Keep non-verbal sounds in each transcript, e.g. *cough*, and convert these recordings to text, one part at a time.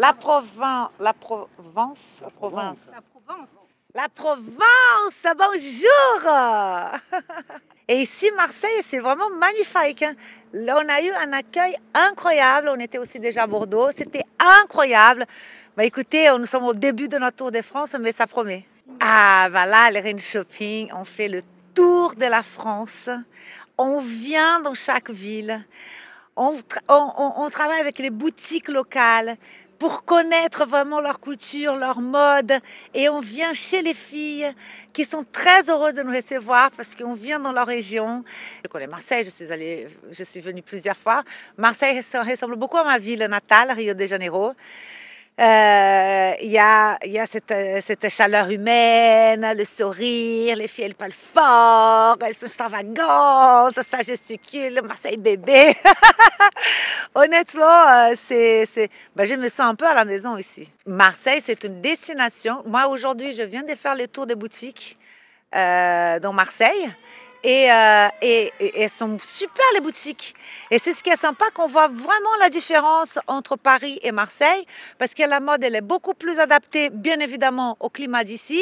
La, Provence, la Provence, la Provence. La Provence. bonjour Et ici, Marseille, c'est vraiment magnifique. Hein. Là, on a eu un accueil incroyable. On était aussi déjà à Bordeaux. C'était incroyable. Bah, écoutez, nous sommes au début de notre Tour de France, mais ça promet. Ah, voilà, les Rennes Shopping, on fait le tour de la France. On vient dans chaque ville. on, travaille avec les boutiques locales pour connaître vraiment leur culture, leur mode. Et on vient chez les filles qui sont très heureuses de nous recevoir parce qu'on vient dans leur région. Je connais Marseille, je suis, allée, je suis venue plusieurs fois. Marseille ressemble beaucoup à ma ville natale, Rio de Janeiro. Euh, il y, a, y a cette, euh, cette, chaleur humaine, hein, le sourire, les filles, elles parlent fort, elles sont extravagantes, ça je suis le Marseille bébé. *laughs* Honnêtement, euh, c'est, ben, je me sens un peu à la maison ici. Marseille, c'est une destination. Moi, aujourd'hui, je viens de faire le tour des boutiques dans Marseille. Et, euh, et, sont super les boutiques. Et c'est ce qui est sympa qu'on voit vraiment la différence entre Paris et Marseille, parce que la mode, elle est beaucoup plus adaptée, bien évidemment, au climat d'ici.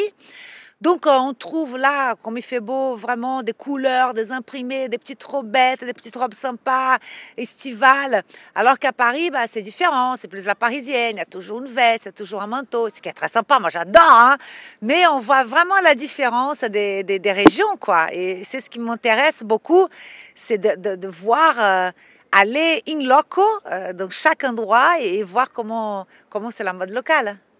Donc euh, on trouve là, comme il fait beau, vraiment des couleurs, des imprimés, des petites robes bêtes, des petites robes sympas, estivales. Alors qu'à Paris, bah, c'est différent, c'est plus la parisienne, il y a toujours une veste, il y a toujours un manteau, ce qui est très sympa, moi j'adore. Hein. Mais on voit vraiment la différence des, régions, quoi. Et c'est ce qui m'intéresse beaucoup, c'est de, voir... Euh, aller in loco euh, dans chaque endroit et, voir comment c'est la mode locale.